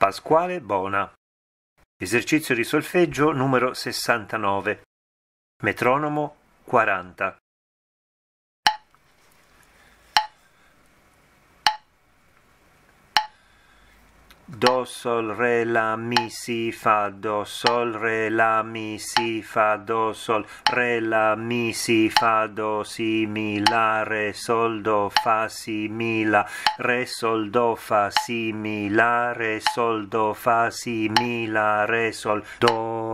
Pasquale Bona. Esercizio di solfeggio numero 69. Metronomo 40. Do sol re la mi si fa do sol re la mi si fa do sol re la mi si fa do si mi la re sol do fa si mi la re sol do fa si mi la re sol do fa si mi la re sol do